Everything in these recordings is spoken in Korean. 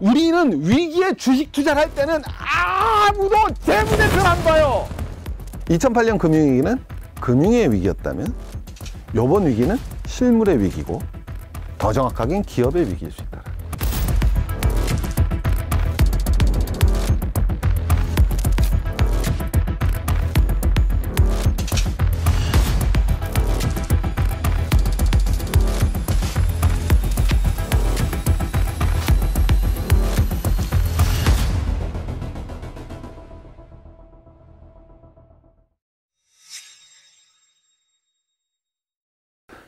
우리는 위기에 주식 투자를 할 때는 아무도 재무제표를 안 봐요. 2008년 금융위기는 금융의 위기였다면 이번 위기는 실물의 위기고 더정확하게는 기업의 위기일 수 있다.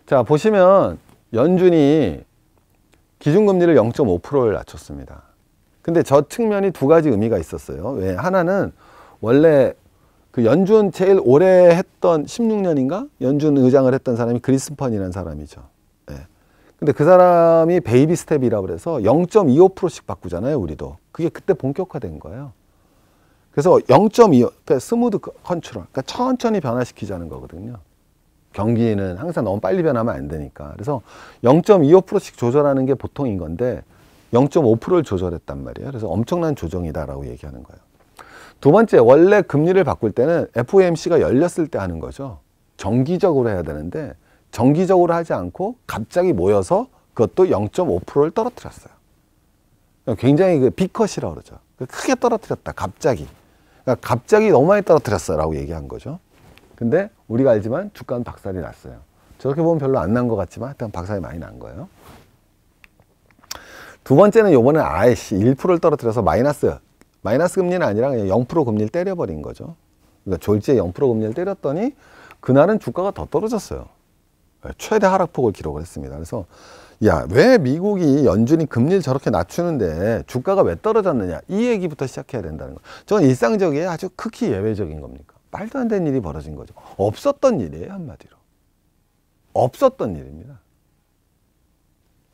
자 보시면 연준이 기준금리를 0.5%를 낮췄습니다. 근데 저 측면이 두 가지 의미가 있었어요. 왜? 하나는 원래 그 연준 제일 오래 했던 16년인가 연준 의장을 했던 사람이 그리스펀이라는 사람이죠. 예. 근데 그 사람이 베이비 스텝이라 그래서 0.25%씩 바꾸잖아요, 우리도. 그게 그때 본격화된 거예요. 그래서 0.25, 그러니까 스무드 컨트롤, 그러니까 천천히 변화시키자는 거거든요. 경기는 항상 너무 빨리 변하면 안 되니까. 그래서 0.25%씩 조절하는 게 보통인 건데 0.5%를 조절했단 말이에요. 그래서 엄청난 조정이다라고 얘기하는 거예요. 두 번째, 원래 금리를 바꿀 때는 FOMC가 열렸을 때 하는 거죠. 정기적으로 해야 되는데 정기적으로 하지 않고 갑자기 모여서 그것도 0.5%를 떨어뜨렸어요. 굉장히 그 비컷이라고 그러죠. 크게 떨어뜨렸다. 갑자기. 그러니까 갑자기 너무 많이 떨어뜨렸어라고 얘기한 거죠. 근데 우리가 알지만 주가는 박살이 났어요. 저렇게 보면 별로 안 난 것 같지만 하여튼 박살이 많이 난 거예요. 두 번째는 요번에 아예 1%를 떨어뜨려서 마이너스 마이너스 금리는 아니라 그냥 0% 금리를 때려버린 거죠. 그러니까 졸지에 0% 금리를 때렸더니 그날은 주가가 더 떨어졌어요. 예, 최대 하락폭을 기록을 했습니다. 그래서 야왜 미국이 연준이 금리를 저렇게 낮추는데 주가가 왜 떨어졌느냐 이 얘기부터 시작해야 된다는 거예 저는 일상적이에요? 아주 극히 예외적인 겁니까? 말도 안 되는 일이 벌어진 거죠. 없었던 일이에요, 한마디로. 없었던 일입니다.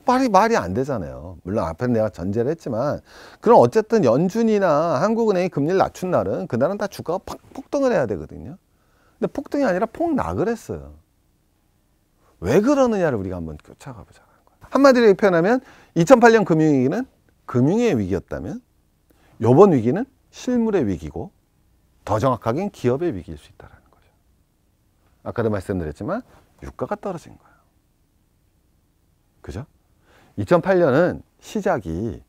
말이 말이 안 되잖아요. 물론 앞에 내가 전제를 했지만 그럼 어쨌든 연준이나 한국은행이 금리를 낮춘 날은 그날은 다 주가가 팍 폭등을 해야 되거든요. 근데 폭등이 아니라 폭락을 했어요. 왜 그러느냐를 우리가 한번 교차가 보자 한마디로 표현하면 2008년 금융위기는 금융의 위기였다면 요번 위기는 실물의 위기고 더정확하게는 기업의 위기일 수 있다는 거죠. 아까도 말씀드렸지만 유가가 떨어진 거예요. 그죠? 2008년은 시작이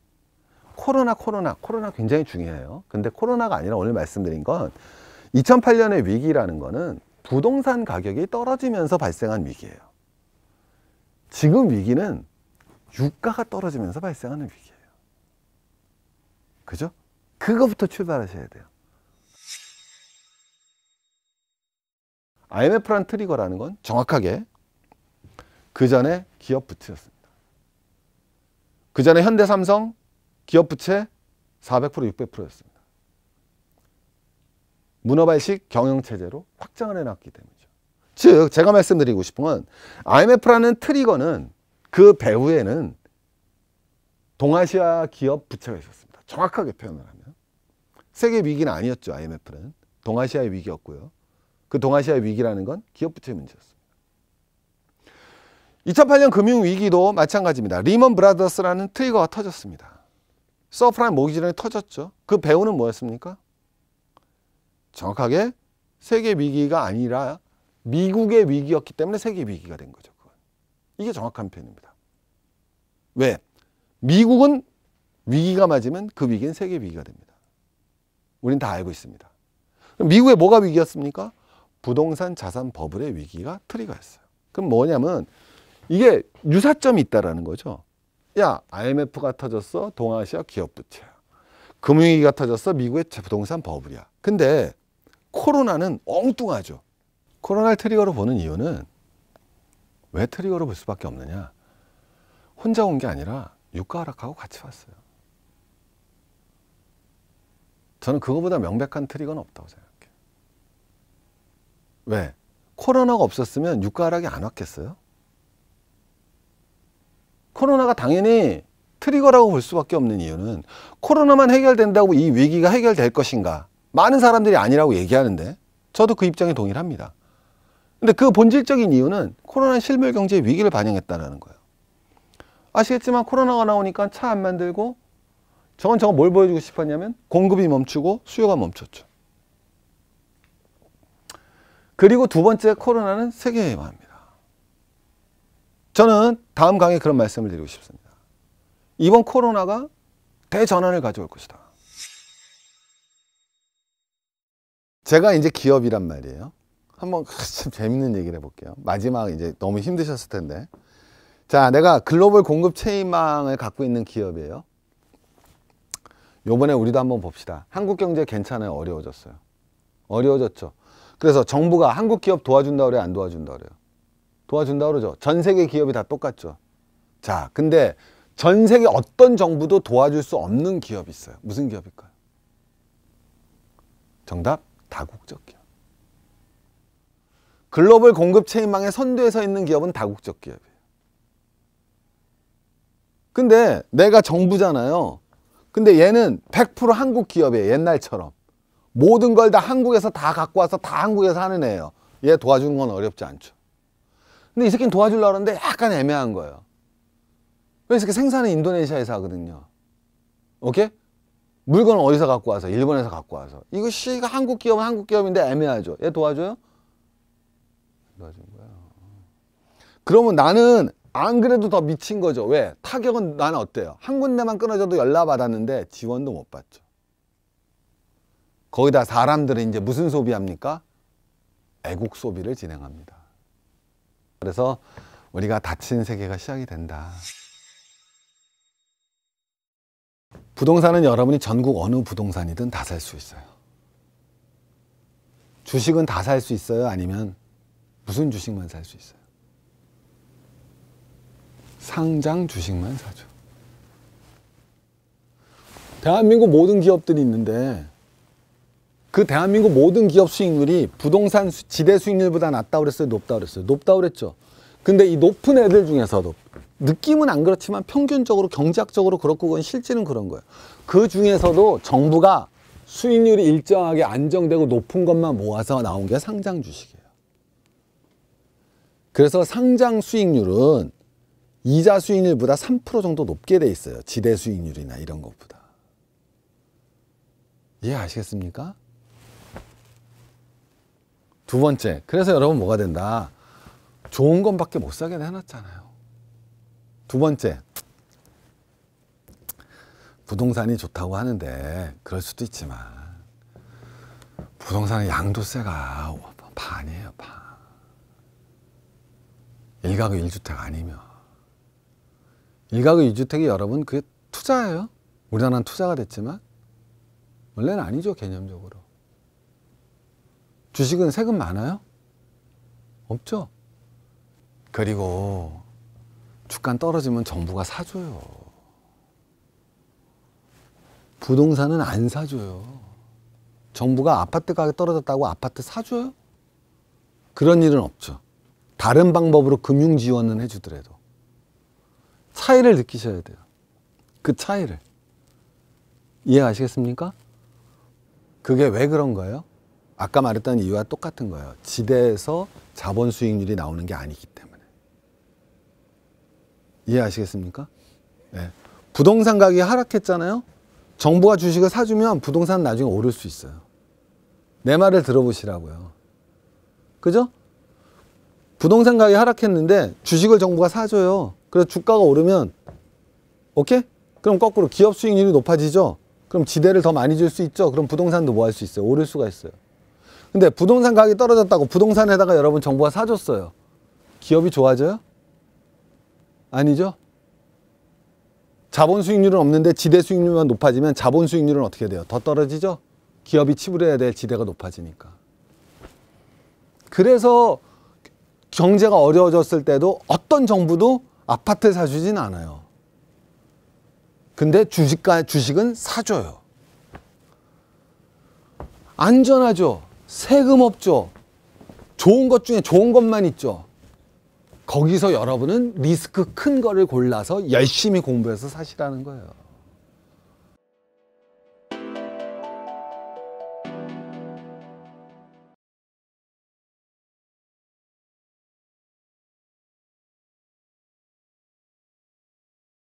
코로나 코로나 코로나 굉장히 중요해요. 근데 코로나가 아니라 오늘 말씀드린 건 2008년의 위기라는 거는 부동산 가격이 떨어지면서 발생한 위기예요. 지금 위기는 유가가 떨어지면서 발생하는 위기예요. 그죠? 그거부터 출발하셔야 돼요. IMF라는 트리거라는 건 정확하게 그 전에 기업 부채였습니다. 그 전에 현대삼성 기업 부채 400% 600%였습니다. 문어발식 경영체제로 확장을 해놨기 때문이죠. 즉 제가 말씀드리고 싶은 건 IMF라는 트리거는 그 배후에는 동아시아 기업 부채가 있었습니다. 정확하게 표현을 하면 세계 위기는 아니었죠 IMF는 동아시아의 위기였고요. 그 동아시아 위기라는 건 기업 부채 문제였습니다. 2008년 금융위기도 마찬가지입니다. 리먼 브라더스라는 트리거가 터졌습니다. 서프라임 모기지론이 터졌죠. 그 배우는 뭐였습니까? 정확하게 세계 위기가 아니라 미국의 위기였기 때문에 세계 위기가 된 거죠. 그건. 이게 정확한 표현입니다. 왜? 미국은 위기가 맞으면 그 위기는 세계 위기가 됩니다. 우린 다 알고 있습니다. 미국에 뭐가 위기였습니까? 부동산 자산 버블의 위기가 트리거였어요. 그럼 뭐냐면 이게 유사점이 있다라는 거죠. 야 IMF가 터졌어 동아시아 기업 부채야. 금융위기가 터졌어 미국의 부동산 버블이야. 근데 코로나는 엉뚱하죠. 코로나를 트리거로 보는 이유는 왜 트리거로 볼 수밖에 없느냐. 혼자 온 게 아니라 유가 하락하고 같이 왔어요. 저는 그거보다 명백한 트리거는 없다고 생각해요. 왜? 코로나가 없었으면 유가 하락이 안 왔겠어요? 코로나가 당연히 트리거라고 볼 수밖에 없는 이유는 코로나만 해결된다고 이 위기가 해결될 것인가? 많은 사람들이 아니라고 얘기하는데 저도 그 입장에 동일합니다. 근데 그 본질적인 이유는 코로나 실물 경제의 위기를 반영했다는 거예요. 아시겠지만 코로나가 나오니까 차 안 만들고 저건 저건 뭘 보여주고 싶었냐면 공급이 멈추고 수요가 멈췄죠. 그리고 두 번째 코로나는 세계에 망합니다. 저는 다음 강의 그런 말씀을 드리고 싶습니다. 이번 코로나가 대전환을 가져올 것이다. 제가 이제 기업이란 말이에요. 한번 참 재밌는 얘기를 해볼게요. 마지막 이제 너무 힘드셨을 텐데. 자, 내가 글로벌 공급 체인망을 갖고 있는 기업이에요. 요번에 우리도 한번 봅시다. 한국 경제 괜찮아요. 어려워졌어요. 어려워졌죠. 그래서 정부가 한국 기업 도와준다 그래요? 안 도와준다 그래요? 도와준다 그러죠. 전 세계 기업이 다 똑같죠. 자, 근데 전 세계 어떤 정부도 도와줄 수 없는 기업이 있어요. 무슨 기업일까요? 정답, 다국적 기업. 글로벌 공급 체인망의 선두에 서 있는 기업은 다국적 기업이에요. 근데 내가 정부잖아요. 근데 얘는 100% 한국 기업이에요. 옛날처럼. 모든 걸 다 한국에서 다 갖고 와서 다 한국에서 하는 애예요. 얘 도와주는 건 어렵지 않죠. 근데 이 새끼는 도와주려고 하는데 약간 애매한 거예요. 이 새끼 생산은 인도네시아에서 하거든요. 오케이? 물건은 어디서 갖고 와서? 일본에서 갖고 와서. 이거 씨가 한국 기업은 한국 기업인데 애매하죠. 얘 도와줘요? 도와준 거야. 그러면 나는 안 그래도 더 미친 거죠. 왜? 타격은 나는 어때요? 한 군데만 끊어져도 연락 받았는데 지원도 못 받죠. 거기다 사람들은 이제 무슨 소비합니까? 애국 소비를 진행합니다. 그래서 우리가 닫힌 세계가 시작이 된다. 부동산은 여러분이 전국 어느 부동산이든 다 살 수 있어요. 주식은 다 살 수 있어요? 아니면 무슨 주식만 살 수 있어요? 상장 주식만 사죠. 대한민국 모든 기업들이 있는데 그 대한민국 모든 기업 수익률이 부동산 수, 지대 수익률보다 낮다 그랬어요? 높다 그랬어요? 높다 그랬죠. 근데 이 높은 애들 중에서도 느낌은 안 그렇지만 평균적으로 경제학적으로 그렇고 그건 실제는 그런 거예요. 그 중에서도 정부가 수익률이 일정하게 안정되고 높은 것만 모아서 나온 게 상장 주식이에요. 그래서 상장 수익률은 이자 수익률보다 3% 정도 높게 돼 있어요. 지대 수익률이나 이런 것보다. 이해 아시겠습니까? 두 번째, 그래서 여러분 뭐가 된다? 좋은 건밖에 못 사게 해놨잖아요. 두 번째, 부동산이 좋다고 하는데 그럴 수도 있지만 부동산의 양도세가 반이에요, 반. 1가구 1주택 아니면. 1가구 2주택이 여러분 그게 투자예요. 우리나라는 투자가 됐지만 원래는 아니죠, 개념적으로. 주식은 세금 많아요? 없죠? 그리고 주가 떨어지면 정부가 사줘요. 부동산은 안 사줘요. 정부가 아파트 가격 떨어졌다고 아파트 사줘요? 그런 일은 없죠. 다른 방법으로 금융 지원은 해주더라도. 차이를 느끼셔야 돼요. 그 차이를. 이해하시겠습니까? 그게 왜 그런가요? 아까 말했던 이유와 똑같은 거예요. 지대에서 자본 수익률이 나오는 게 아니기 때문에. 이해하시겠습니까? 네. 부동산 가격이 하락했잖아요. 정부가 주식을 사주면 부동산 나중에 오를 수 있어요. 내 말을 들어보시라고요. 그죠? 부동산 가격이 하락했는데 주식을 정부가 사줘요. 그래서 주가가 오르면 오케이? 그럼 거꾸로 기업 수익률이 높아지죠. 그럼 지대를 더 많이 줄 수 있죠. 그럼 부동산도 뭐 할 수 있어요. 오를 수가 있어요. 근데 부동산 가격이 떨어졌다고 부동산에다가 여러분 정부가 사줬어요. 기업이 좋아져요? 아니죠? 자본 수익률은 없는데 지대 수익률만 높아지면 자본 수익률은 어떻게 돼요? 더 떨어지죠? 기업이 치부해야 될 지대가 높아지니까. 그래서 경제가 어려워졌을 때도 어떤 정부도 아파트 사주진 않아요. 근데 주식가, 주식은 사줘요. 안전하죠. 세금 없죠. 좋은 것 중에 좋은 것만 있죠. 거기서 여러분은 리스크 큰 거를 골라서 열심히 공부해서 사시라는 거예요.